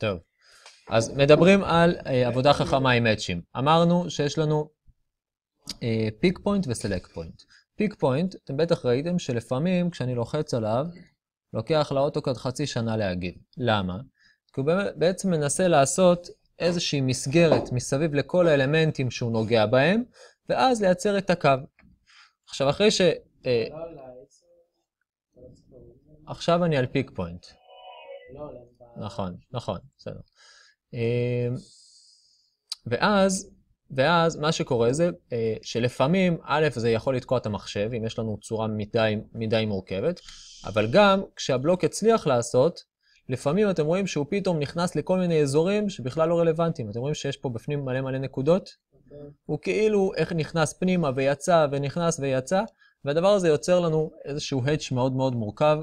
טוב, אז מדברים על אה, עבודה חכמה עם מאצ'ים. אמרנו שיש לנו אה, פיק פוינט וסלק פוינט. פיק פוינט, אתם בטח ראיתם שלפעמים כשאני לוחץ עליו, לוקח לאוטוקאד חצי שנה להגיב. למה? כי הוא בעצם מנסה לעשות איזושהי מסגרת מסביב לכל האלמנטים שהוא נוגע בהם, ואז לייצר את הקו. עכשיו, אחרי ש... אה, לא לא עכשיו אני על פיק פוינט. לא, לא. נכון, נכון, בסדר. אמ, ואז, ואז מה שקורה זה אה, שלפעמים, א', זה יכול לתקוע את המחשב, אם יש לנו צורה מדי, מדי מורכבת, אבל גם כשהבלוק הצליח לעשות, לפעמים אתם רואים שהוא פתאום נכנס לכל מיני אזורים שבכלל לא רלוונטיים. אתם רואים שיש פה בפנים מלא מלא נקודות? Okay. אוקיי. הוא כאילו איך נכנס פנימה ויצא ונכנס ויצא, והדבר הזה יוצר לנו איזשהו האץ' מאוד מאוד מורכב,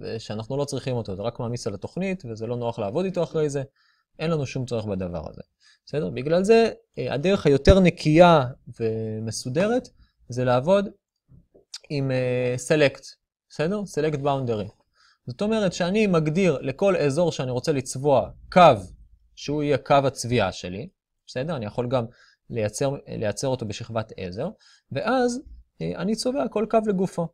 ושאנחנו לא צריכים אותו, זה רק מעמיס על התוכנית, וזה לא נוח לעבוד איתו אחרי זה, אין לנו שום צורך בדבר הזה. בסדר? בגלל זה, אה, הדרך היותר נקייה ומסודרת, זה לעבוד עם אה, select, בסדר? select boundary. זאת אומרת שאני מגדיר לכל אזור שאני רוצה לצבוע קו, שהוא יהיה קו הצביעה שלי, בסדר? אני יכול גם לייצר, לייצר אותו בשכבת עזר, ואז אה, אני צובע כל קו לגופו.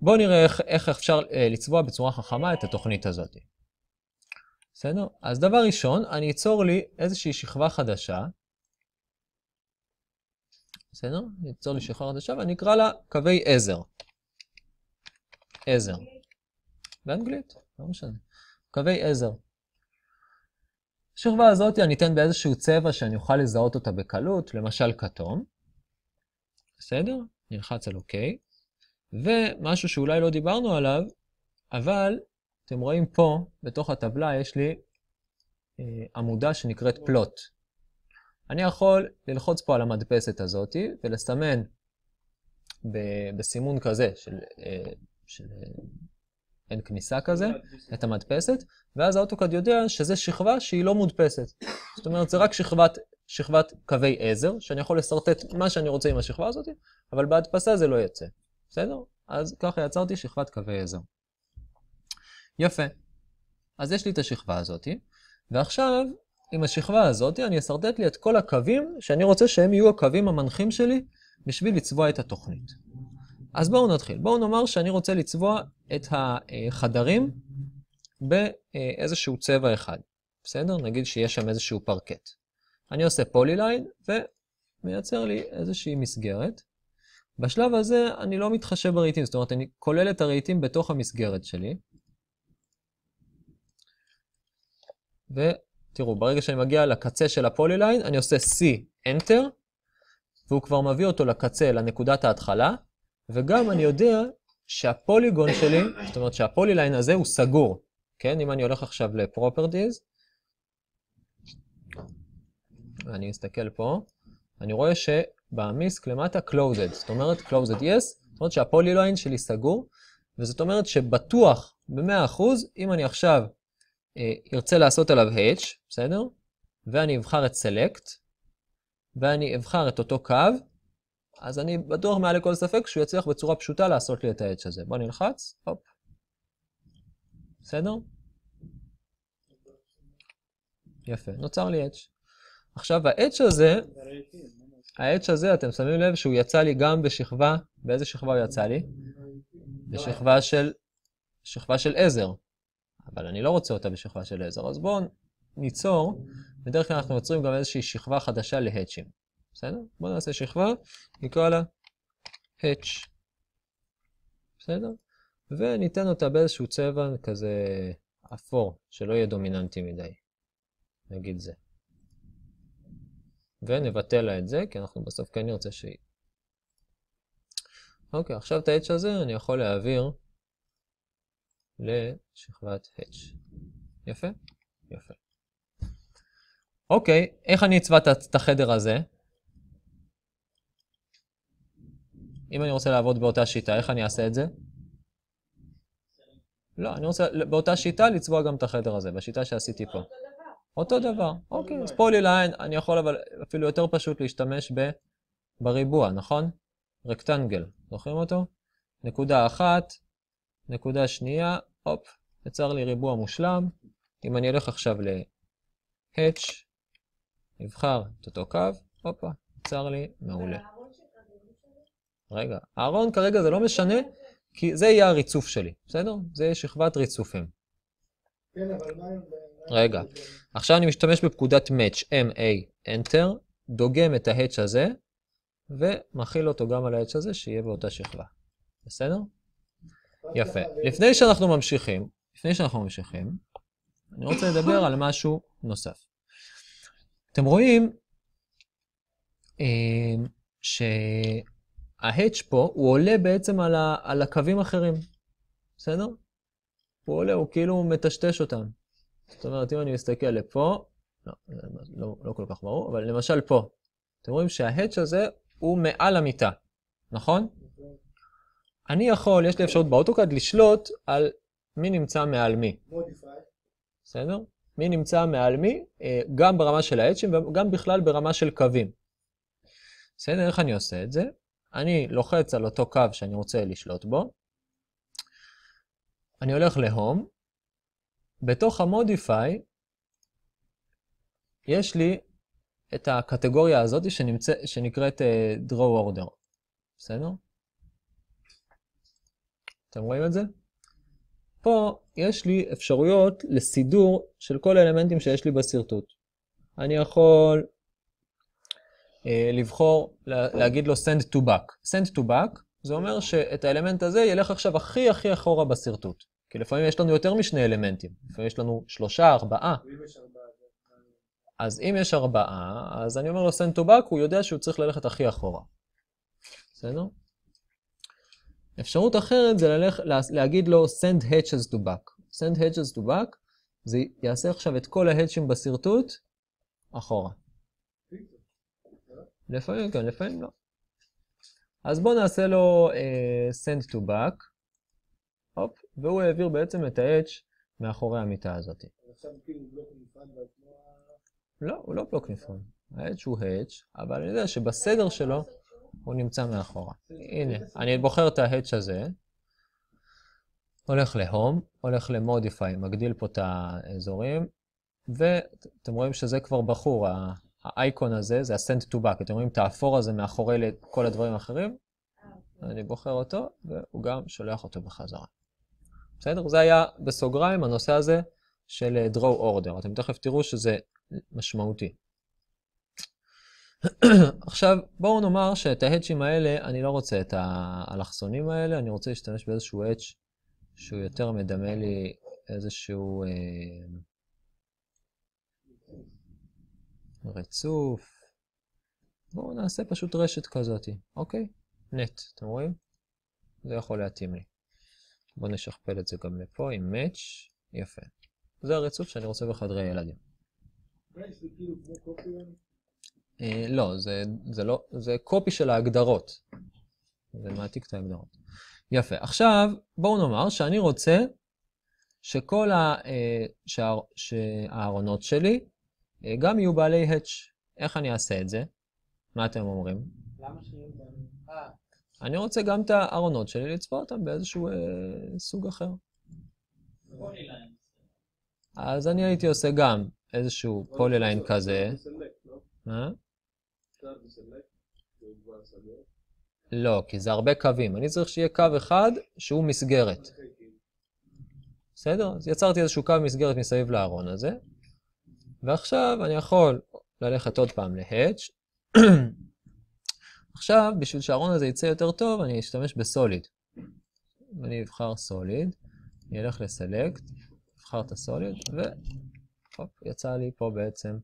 בואו נראה איך, איך אפשר אה, לצבוע בצורה חכמה את התוכנית הזאת. בסדר? אז דבר ראשון, אני אצור לי איזושהי שכבה חדשה. בסדר? אני אצור לי שכבה חדשה ואני אקרא לה קווי עזר. עזר. באנגלית, לא משנה. קווי עזר. השכבה הזאת אני אתן באיזשהו צבע שאני אוכל לזהות אותה בקלות, למשל כתום. בסדר? נלחץ על אוקיי. ומשהו שאולי לא דיברנו עליו, אבל אתם רואים פה, בתוך הטבלה יש לי אה, עמודה שנקראת פלוט. אני יכול ללחוץ פה על המדפסת הזאת ולסמן ב- בסימון כזה של, אה, של אין כניסה כזה, את המדפסת, ואז האוטוקאד יודע שזה שכבה שהיא לא מודפסת. זאת אומרת, זה רק שכבת שכבת קווי עזר, שאני יכול לשרטט מה שאני רוצה עם השכבה הזאת, אבל בהדפסה זה לא יצא, בסדר? אז ככה יצרתי שכבת קווי עזר. יפה. אז יש לי את השכבה הזאת, ועכשיו עם השכבה הזאת אני אשרטט לי את כל הקווים שאני רוצה שהם יהיו הקווים המנחים שלי בשביל לצבוע את התוכנית. אז בואו נתחיל. בואו נאמר שאני רוצה לצבוע את החדרים באיזשהו צבע אחד. בסדר? נגיד שיש שם איזשהו פרקט. אני עושה פוליליין ומייצר לי איזושהי מסגרת. בשלב הזה אני לא מתחשב ברהיטים, זאת אומרת אני כולל את הרהיטים בתוך המסגרת שלי. ותראו, ברגע שאני מגיע לקצה של הפוליליין, אני עושה C, Enter, והוא כבר מביא אותו לקצה, לנקודת ההתחלה, וגם אני יודע שהפוליגון שלי, זאת אומרת שהפוליליין הזה הוא סגור, כן? אם אני הולך עכשיו ל-Properties, אני אסתכל פה, אני רואה שבמיסק למטה closed, זאת אומרת closed yes, זאת אומרת שהפוליליין שלי סגור, וזאת אומרת שבטוח ב-100%, אם אני עכשיו אה, ארצה לעשות עליו H, בסדר? ואני אבחר את select, ואני אבחר את אותו קו, אז אני בטוח מעל לכל ספק שהוא יצליח בצורה פשוטה לעשות לי את ה-H הזה. בוא נלחץ, הופ. בסדר? יפה, נוצר לי H. עכשיו האץ' הזה, האץ' הזה, אתם שמים לב שהוא יצא לי גם בשכבה, באיזה שכבה הוא יצא לי? בשכבה של, שכבה של עזר. אבל אני לא רוצה אותה בשכבה של עזר, אז בואו ניצור, בדרך כלל אנחנו יוצרים גם איזושהי שכבה חדשה להאצ'ים. בסדר? בואו נעשה שכבה, נקרא לה Hatch. בסדר? וניתן אותה באיזשהו צבע כזה אפור, שלא יהיה דומיננטי מדי. נגיד זה. ונבטל לה את זה, כי אנחנו בסוף כן נרצה שהיא. אוקיי, עכשיו את ה-H הזה אני יכול להעביר לשכבת H. יפה? יפה. אוקיי, איך אני אצבע את החדר הזה? אם אני רוצה לעבוד באותה שיטה, איך אני אעשה את זה? לא, אני רוצה באותה שיטה לצבוע גם את החדר הזה, בשיטה שעשיתי פה. אותו דבר, אוקיי, אז פוליליין, אני יכול אבל אפילו יותר פשוט להשתמש ב... בריבוע, נכון? רקטנגל, זוכרים אותו? נקודה אחת, נקודה שנייה, הופ, יצר לי ריבוע מושלם. אם אני אלך עכשיו ל-H, נבחר את אותו קו, הופה, יצר לי מעולה. רגע, הארון כרגע זה לא משנה, כי זה יהיה הריצוף שלי, בסדר? זה שכבת ריצופים. כן, אבל מה עם... רגע, עכשיו אני משתמש בפקודת match, ma, enter, דוגם את ה-h הזה, ומכיל אותו גם על ה-h הזה, שיהיה באותה שכבה. בסדר? יפה. לפני שאנחנו ממשיכים, לפני שאנחנו ממשיכים, אני רוצה לדבר על משהו נוסף. אתם רואים אה, שה-H פה, הוא עולה בעצם על, ה, על הקווים אחרים, בסדר? הוא עולה, הוא כאילו מטשטש אותם. זאת אומרת, אם אני מסתכל לפה, לא, לא, לא כל כך ברור, אבל למשל פה, אתם רואים שההדש הזה הוא מעל המיטה, נכון? אני יכול, יש לי אפשרות באוטוקאד לשלוט על מי נמצא מעל מי. בסדר? מי נמצא מעל מי, אה, גם ברמה של ההדשים וגם בכלל ברמה של קווים. בסדר, איך אני עושה את זה? אני לוחץ על אותו קו שאני רוצה לשלוט בו, אני הולך להום, בתוך ה-Modify יש לי את הקטגוריה הזאת שנמצא, שנקראת uh, Draw Order, בסדר? אתם רואים את זה? פה יש לי אפשרויות לסידור של כל האלמנטים שיש לי בשרטוט. אני יכול uh, לבחור, לה, להגיד לו send to back. send to back זה אומר שאת האלמנט הזה ילך עכשיו הכי הכי אחורה בשרטוט. כי לפעמים יש לנו יותר משני אלמנטים, לפעמים יש לנו שלושה, ארבעה. אז אם יש ארבעה, אז אני אומר לו סנד טובק, הוא יודע שהוא צריך ללכת הכי אחורה. בסדר? אפשרות אחרת זה ללך, להגיד לו send hedges to back. send hedges to back, זה יעשה עכשיו את כל ההדשים בשרטוט אחורה. לפעמים כן, לפעמים לא. אז בואו נעשה לו uh, send to back. הופ, והוא העביר בעצם את ה-H מאחורי המיטה הזאת. כאילו לא, הוא לא בלוק נפרד. ה-H הוא H, אבל אני יודע שבסדר שלו הוא נמצא מאחורה. הנה, אני בוחר את ה-H הזה, הולך להום, הולך למודיפיי, מגדיל פה את האזורים, ואתם רואים שזה כבר בחור, האייקון הזה זה ה-send to back, אתם רואים את האפור הזה מאחורי כל הדברים האחרים? אה, אוקיי. אני בוחר אותו, והוא גם שולח אותו בחזרה. בסדר? זה היה בסוגריים הנושא הזה של אה, draw order. אתם תכף תראו שזה משמעותי. עכשיו, בואו נאמר שאת ההדשים האלה, אני לא רוצה את האלכסונים האלה, אני רוצה להשתמש באיזשהו האדש שהוא יותר מדמה לי איזשהו אה, רצוף. בואו נעשה פשוט רשת כזאת, אוקיי? נט, אתם רואים? זה יכול להתאים לי. בואו נשכפל את זה גם לפה עם match, יפה. זה הרצוף שאני רוצה בחדרי ילדים. אה, לא, זה לא, זה קופי של ההגדרות. זה מעתיק את ההגדרות. יפה. עכשיו, בואו נאמר שאני רוצה שכל ה... אה, שה... שהארונות שלי אה, גם יהיו בעלי h. איך אני אעשה את זה? מה אתם אומרים? למה שיהיו אני רוצה גם את הארונות שלי לצבוע אותם באיזשהו אה, סוג אחר. אז אני הייתי עושה גם איזשהו פוליליין כזה. אה? לא, כי זה הרבה קווים. אני צריך שיהיה קו אחד שהוא מסגרת. בסדר? אז יצרתי איזשהו קו מסגרת מסביב לארון הזה, ועכשיו אני יכול ללכת עוד פעם ל-H, עכשיו, בשביל שהארון הזה יצא יותר טוב, אני אשתמש בסוליד. אני אבחר סוליד, אני אלך לסלקט, אבחר את הסוליד, והופ, יצא לי פה בעצם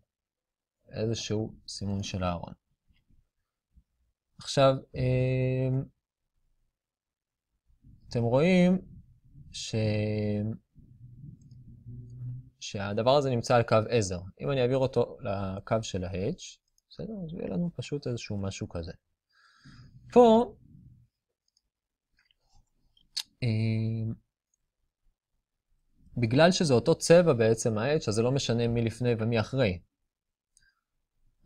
איזשהו סימון של הארון. עכשיו, אמ, אתם רואים ש... שהדבר הזה נמצא על קו עזר. אם אני אעביר אותו לקו של ה-H, בסדר? אז יהיה לנו פשוט איזשהו משהו כזה. פה, אה, בגלל שזה אותו צבע בעצם, ה-H, אז זה לא משנה מי לפני ומי אחרי.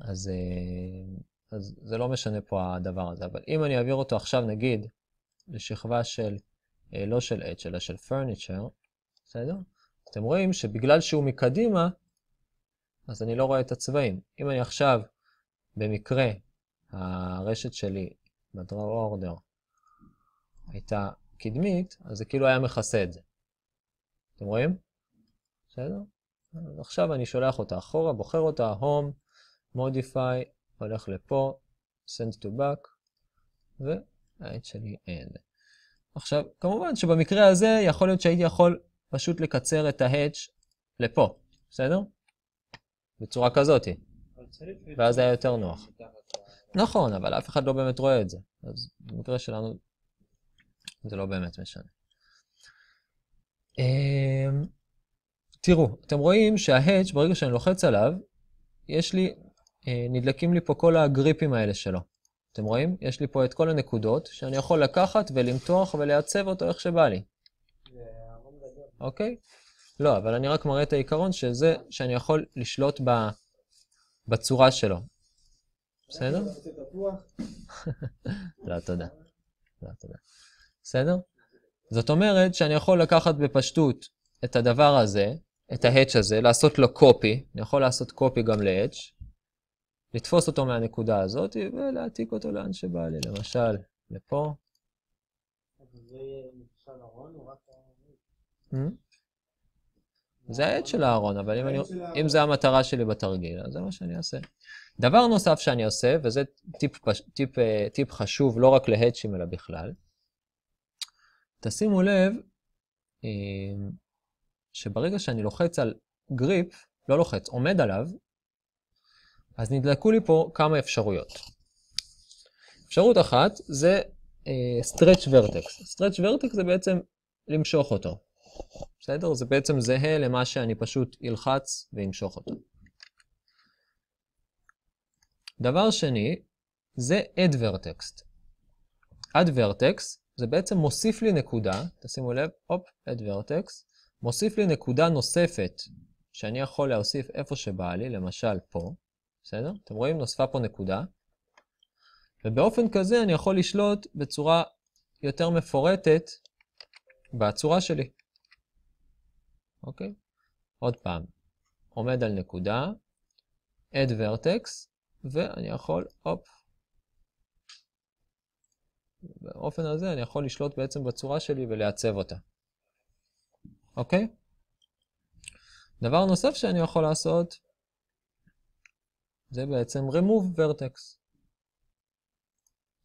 אז, אה, אז זה לא משנה פה הדבר הזה. אבל אם אני אעביר אותו עכשיו, נגיד, לשכבה של, אה, לא של H, אלא של furniture, בסדר? אתם רואים שבגלל שהוא מקדימה, אז אני לא רואה את הצבעים. אם אני עכשיו, במקרה, הרשת שלי בדרור אורדר, הייתה קדמית, אז זה כאילו היה מכסה את זה. אתם רואים? בסדר? אז עכשיו אני שולח אותה אחורה, בוחר אותה, home, modify, הולך לפה, send to back, והעט שלי end. עכשיו, כמובן שבמקרה הזה יכול להיות שהייתי יכול פשוט לקצר את ההאץ' לפה, בסדר? בצורה כזאתי, ואז היה יותר נוח. נכון, אבל אף אחד לא באמת רואה את זה. אז במקרה שלנו זה לא באמת משנה. אמ, תראו, אתם רואים שה ברגע שאני לוחץ עליו, יש לי, אה, נדלקים לי פה כל הגריפים האלה שלו. אתם רואים? יש לי פה את כל הנקודות שאני יכול לקחת ולמתוח ולעצב אותו איך שבא לי. אוקיי? לא, אבל אני רק מראה את העיקרון שזה שאני יכול לשלוט ב, בצורה שלו. בסדר? לא, תודה. לא, תודה. בסדר? זאת אומרת שאני יכול לקחת בפשטות את הדבר הזה, את ההאץ' הזה, לעשות לו קופי, אני יכול לעשות קופי גם להאץ', לתפוס אותו מהנקודה הזאת ולהעתיק אותו לאן שבא לי, למשל, לפה. זה hmm? ה-H של הארון, אבל אם זה המטרה שלי בתרגיל, אז זה מה שאני אעשה. דבר נוסף שאני עושה, וזה טיפ, טיפ, אה, טיפ חשוב לא רק להדשים אלא בכלל, תשימו לב אה, שברגע שאני לוחץ על גריפ, לא לוחץ, עומד עליו, אז נדלקו לי פה כמה אפשרויות. אפשרות אחת זה אה, stretch vertex. stretch vertex זה בעצם למשוך אותו. בסדר? זה בעצם זהה למה שאני פשוט אלחץ ואמשוך אותו. דבר שני, זה add vertex. add vertex זה בעצם מוסיף לי נקודה, תשימו לב, הופ, add vertex, מוסיף לי נקודה נוספת שאני יכול להוסיף איפה שבא לי, למשל פה, בסדר? אתם רואים? נוספה פה נקודה. ובאופן כזה אני יכול לשלוט בצורה יותר מפורטת בצורה שלי. אוקיי? עוד פעם, עומד על נקודה, add vertex, ואני יכול, הופ, באופן הזה אני יכול לשלוט בעצם בצורה שלי ולעצב אותה. אוקיי? דבר נוסף שאני יכול לעשות, זה בעצם remove vertex.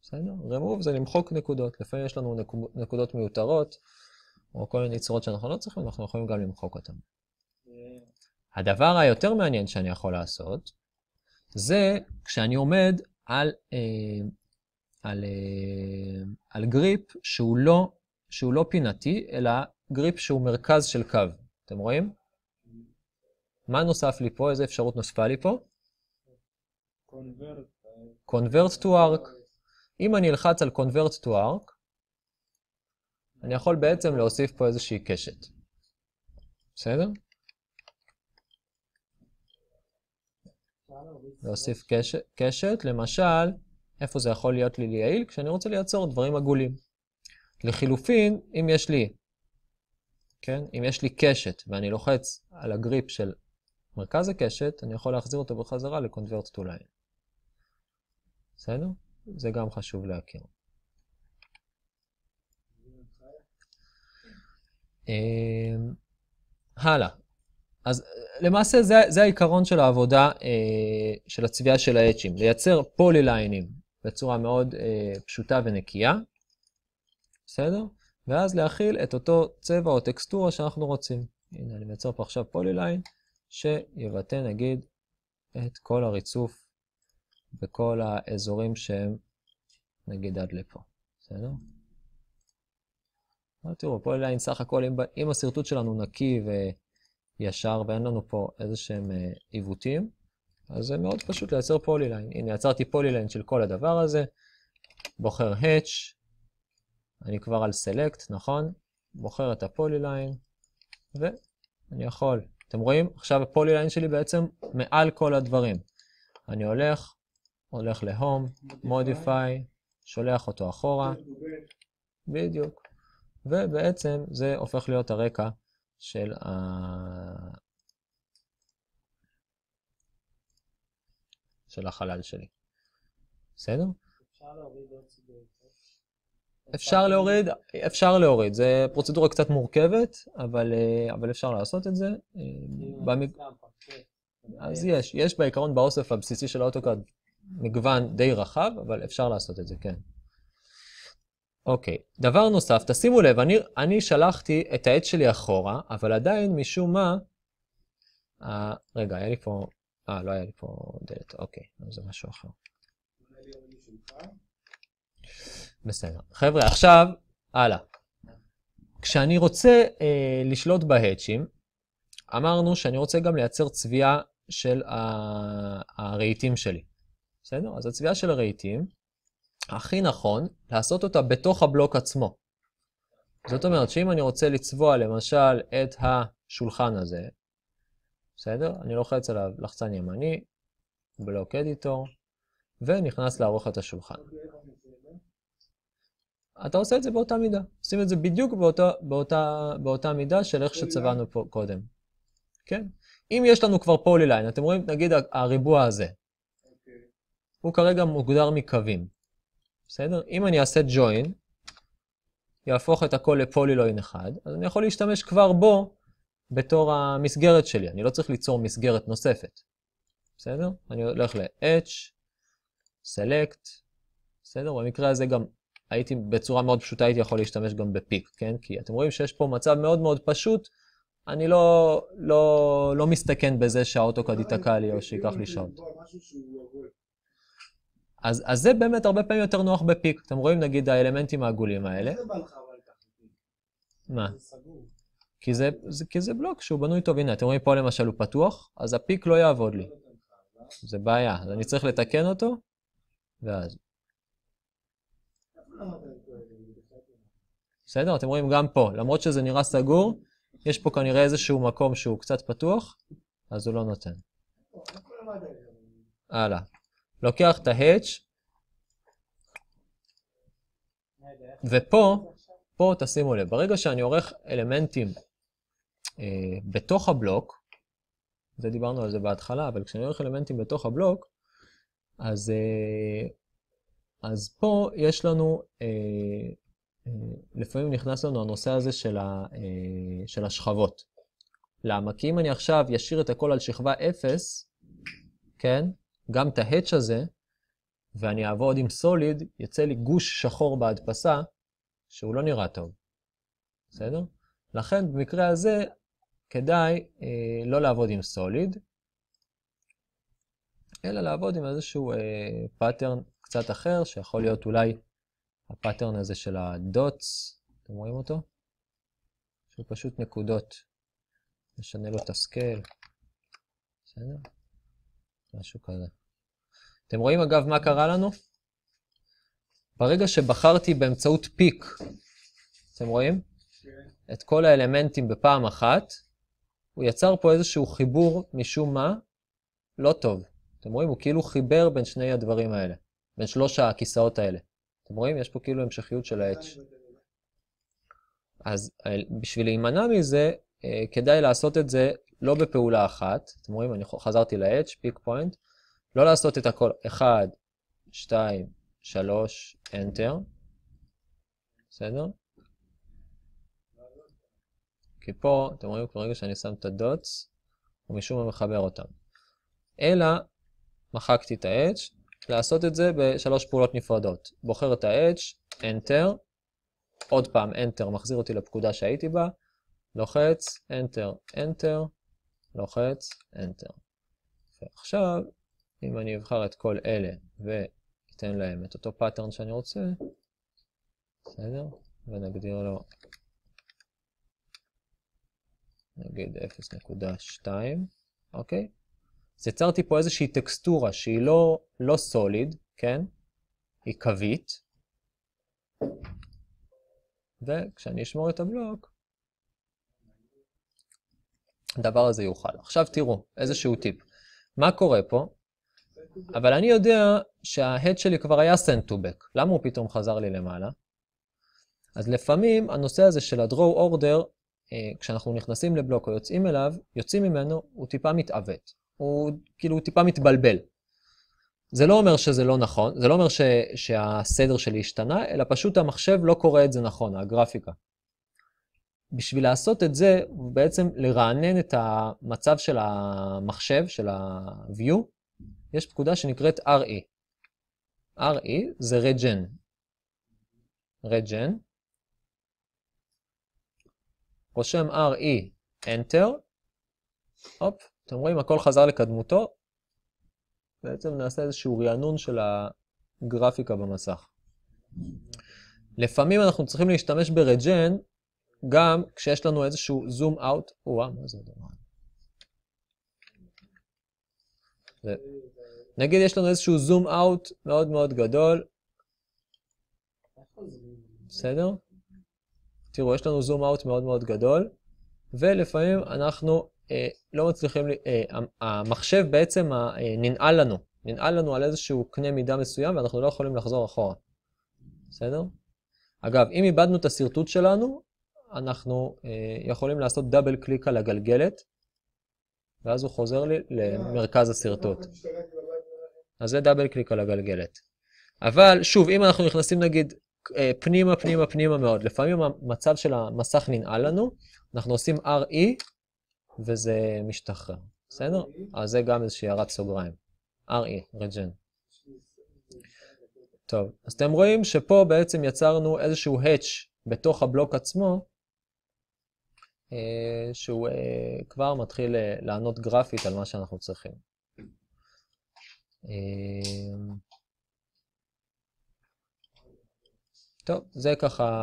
בסדר? remove זה למחוק נקודות. לפעמים יש לנו נקודות מיותרות, או כל מיני צורות שאנחנו לא צריכים, אנחנו יכולים גם למחוק אותן. כן. הדבר היותר מעניין שאני יכול לעשות, זה כשאני עומד על, אה, על, אה, על גריפ שהוא לא, שהוא לא פינתי, אלא גריפ שהוא מרכז של קו. אתם רואים? מה נוסף לי פה? איזה אפשרות נוספה לי פה? convert אה, to arc. אם אני אלחץ על convert to arc, אני יכול בעצם להוסיף פה איזושהי קשת. בסדר? להוסיף קש... קשת, למשל, איפה זה יכול להיות לי ליעיל? כשאני רוצה לייצור דברים עגולים. לחילופין, אם יש לי, כן, אם יש לי קשת ואני לוחץ על הגריפ של מרכז הקשת, אני יכול להחזיר אותו בחזרה לקונברט convert to בסדר? זה גם חשוב להכיר. אמ, הלאה, אז אה, למעשה זה, זה העיקרון של העבודה אה, של הצביעה של האצ'ים, לייצר פוליליינים בצורה מאוד אה, פשוטה ונקייה, בסדר? ואז להכיל את אותו צבע או טקסטורה שאנחנו רוצים. הנה, אני מייצר פה עכשיו פוליליין, שיבטא נגיד את כל הריצוף בכל האזורים שהם נגיד עד לפה, בסדר? תראו, פוליליין סך הכל, אם, אם השרטוט שלנו נקי ו... ישר ואין לנו פה איזה שהם אה, עיוותים, אז זה מאוד פשוט לייצר פוליליין. הנה, יצרתי פוליליין של כל הדבר הזה, בוחר Hatch, אני כבר על Select, נכון? בוחר את הפוליליין, ואני יכול. אתם רואים? עכשיו הפוליליין שלי בעצם מעל כל הדברים. אני הולך, הולך להום, home Modify, שולח אותו אחורה, בדיוק, ובעצם זה הופך להיות הרקע של ה... של החלל שלי. בסדר? אפשר להוריד אפשר להוריד, זה פרוצדורה קצת מורכבת, אבל, אה, אבל אפשר לעשות את זה. אה, במק... אז יש, יש בעיקרון באוסף הבסיסי של האוטוקאד מגוון די רחב, אבל אפשר לעשות את זה, כן. אוקיי, דבר נוסף, תשימו לב, אני, אני שלחתי את העט שלי אחורה, אבל עדיין משום מה... אה, רגע, היה לי פה... אה, לא היה לי פה דלת, אוקיי, זה משהו אחר. בסדר. חבר'ה, עכשיו, הלאה. כשאני רוצה אה, לשלוט בהאצ'ים, אמרנו שאני רוצה גם לייצר צביעה של הרהיטים שלי. בסדר? אז הצביעה של הרהיטים, הכי נכון לעשות אותה בתוך הבלוק עצמו. זאת אומרת שאם אני רוצה לצבוע למשל את השולחן הזה, בסדר? אני לוחץ עליו לחצן ימני, בלוק אדיטור, ונכנס לערוך את השולחן. אתה עושה את זה באותה מידה. עושים את זה בדיוק באותה, באותה, באותה מידה של איך שצבענו פה קודם. כן? אם יש לנו כבר פולי ליין, אתם רואים, נגיד הריבוע הזה. Okay. אוקיי. הוא כרגע מוגדר מקווים. בסדר? אם אני אעשה join, יהפוך את הכל לפולילואין אחד, אז אני יכול להשתמש כבר בו בתור המסגרת שלי, אני לא צריך ליצור מסגרת נוספת. בסדר? אני הולך ל-H, Select, בסדר? במקרה הזה גם הייתי, בצורה מאוד פשוטה הייתי יכול להשתמש גם בפיק, כן? כי אתם רואים שיש פה מצב מאוד מאוד פשוט, אני לא, לא, לא מסתכן בזה שהאוטוקאד ייתקע לי או שייקח לי שעות. אז, אז זה באמת הרבה פעמים יותר נוח בפיק. אתם רואים נגיד האלמנטים העגולים האלה. כן. מה? כי זה, זה, כי זה בלוק שהוא בנוי טוב. הנה, אתם רואים פה למשל הוא פתוח, אז הפיק לא יעבוד לי. זה בעיה, אז אני צריך לתקן אותו, ואז. בסדר? אתם רואים גם פה, למרות שזה נראה סגור, יש פה כנראה איזשהו מקום שהוא קצת פתוח, אז הוא לא נותן. הלאה. לוקח את ה-H, ופה, פה תשימו לב, ברגע שאני עורך אלמנטים אה, בתוך הבלוק, זה דיברנו על זה בהתחלה, אבל כשאני עורך אלמנטים בתוך הבלוק, אז, אה, אז פה יש לנו, אה, אה, לפעמים נכנס לנו הנושא הזה של, ה, אה, של השכבות. למה? כי אם אני עכשיו אשאיר את הכל על שכבה 0, כן? גם את ההאץ' הזה, ואני אעבוד עם סוליד, יצא לי גוש שחור בהדפסה, שהוא לא נראה טוב, בסדר? לכן במקרה הזה כדאי אה, לא לעבוד עם סוליד, אלא לעבוד עם איזשהו אה, פאטרן קצת אחר, שיכול להיות אולי הפאטרן הזה של הדוטס, אתם רואים אותו? שהוא פשוט נקודות. נשנה לו את הסקייל, בסדר? משהו כזה. אתם רואים אגב מה קרה לנו? ברגע שבחרתי באמצעות פיק, אתם רואים? Yeah. כן. את כל האלמנטים בפעם אחת, הוא יצר פה איזשהו חיבור משום מה לא טוב. אתם רואים? הוא כאילו חיבר בין שני הדברים האלה, בין שלוש הכיסאות האלה. אתם רואים? יש פה כאילו המשכיות של ה-H. אז אה, בשביל להימנע מזה, אה, כדאי לעשות את זה לא בפעולה אחת, אתם רואים, אני חזרתי ל h פיק פוינט, לא לעשות את הכל 1, 2, 3, Enter, בסדר? כי פה, אתם רואים ברגע שאני שם את הדוטס, הוא משום מה מחבר אותם. אלא, מחקתי את ה h לעשות את זה בשלוש פעולות נפרדות. בוחר את ה h Enter, עוד פעם Enter מחזיר אותי לפקודה שהייתי בה, לוחץ, Enter, Enter, לוחץ Enter. ועכשיו, אם אני אבחר את כל אלה ואתן להם את אותו פאטרן שאני רוצה, בסדר? ונגדיר לו נגיד 0.2, אוקיי? אז יצרתי פה איזושהי טקסטורה שהיא לא, לא סוליד, כן? היא קווית, וכשאני אשמור את הבלוק, הדבר הזה יוכל. עכשיו תראו, איזשהו טיפ. מה קורה פה? אבל אני יודע שההד שלי כבר היה send to back. למה הוא פתאום חזר לי למעלה? אז לפעמים הנושא הזה של ה-draw order, אה, כשאנחנו נכנסים לבלוק או יוצאים אליו, יוצאים ממנו, הוא טיפה מתעוות. הוא כאילו הוא טיפה מתבלבל. זה לא אומר שזה לא נכון, זה לא אומר ש, שהסדר שלי השתנה, אלא פשוט המחשב לא קורא את זה נכון, הגרפיקה. בשביל לעשות את זה, הוא בעצם לרענן את המצב של המחשב, של ה-view, יש פקודה שנקראת RE. RE זה רג'ן. רג'ן. רושם RE, Enter. הופ, אתם רואים, הכל חזר לקדמותו. בעצם נעשה איזשהו רענון של הגרפיקה במסך. לפעמים אנחנו צריכים להשתמש ברג'ן גם כשיש לנו איזשהו זום אאוט, או מה זה הדבר? זה. נגיד יש לנו איזשהו זום אאוט מאוד מאוד גדול, בסדר? תראו, יש לנו זום אאוט מאוד מאוד גדול, ולפעמים אנחנו אה, לא מצליחים, אה, המחשב בעצם אה, ננעל לנו, ננעל לנו על איזשהו קנה מידה מסוים ואנחנו לא יכולים לחזור אחורה, בסדר? אגב, אם איבדנו את השרטוט שלנו, אנחנו אה, יכולים לעשות דאבל קליק על הגלגלת, ואז הוא חוזר לי למרכז השרטוט. אז זה דאבל קליק על הגלגלת. אבל שוב, אם אנחנו נכנסים נגיד אה, פנימה, פנימה, פנימה מאוד, לפעמים המצב של המסך ננעל לנו, אנחנו עושים RE וזה משתחרר, בסדר? אז זה גם איזושהי הערת סוגריים. E, RE, רג'ן. טוב, אז אתם רואים שפה בעצם יצרנו איזשהו Hatch בתוך הבלוק עצמו, אה, שהוא אה, כבר מתחיל אה, לענות גרפית על מה שאנחנו צריכים. טוב, זה ככה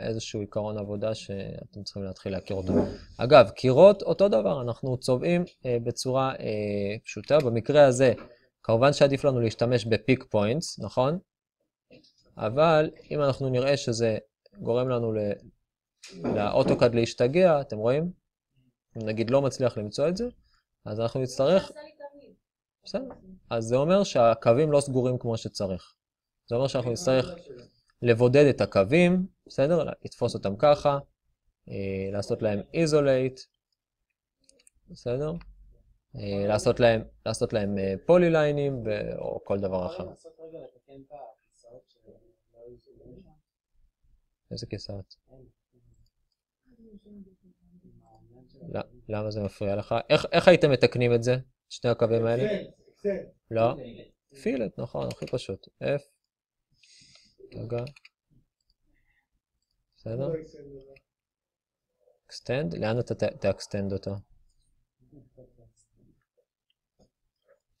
איזשהו עיקרון עבודה שאתם צריכים להתחיל להכיר אותו. אגב, קירות, אותו דבר, אנחנו צובעים אה, בצורה אה, פשוטה. במקרה הזה, כמובן שעדיף לנו להשתמש בפיק פוינטס, נכון? אבל אם אנחנו נראה שזה גורם לנו ל... לאוטוקאד כן. להשתגע, אתם רואים? אם נגיד לא מצליח למצוא את זה, אז אנחנו נצטרך... בסדר. אז זה אומר שהקווים לא סגורים כמו שצריך. זה אומר שאנחנו נצטרך לבודד את הקווים, בסדר? לתפוס אותם ככה, אה, לעשות להם איזולייט, בסדר? אה, לעשות להם, לעשות להם אה, פוליליינים או כל דבר אחר. לא איזה כיסאות? למה זה מפריע לך? איך הייתם מתקנים את זה? שני הקווים האלה? לא? פילט, נכון, הכי פשוט. F. רגע. בסדר? אקסטנד? לא לא, לא. לאן אתה תאקסטנד אותו?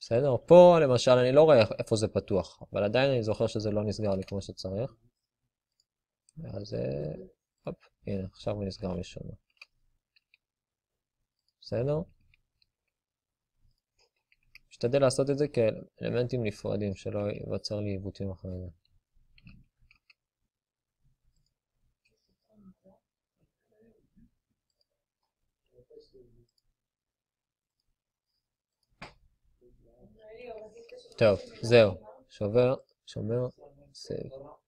בסדר? פה למשל אני לא רואה איפה זה פתוח, אבל עדיין אני זוכר שזה לא נסגר לי כמו שצריך. אז... אה, הופ. הנה, עכשיו הוא נסגר משום בסדר? משתדל לעשות את זה כאלמנטים נפרדים, שלא ייווצר לי עיוותים אחרי זה. טוב, זהו. שובר, שומר, סייב.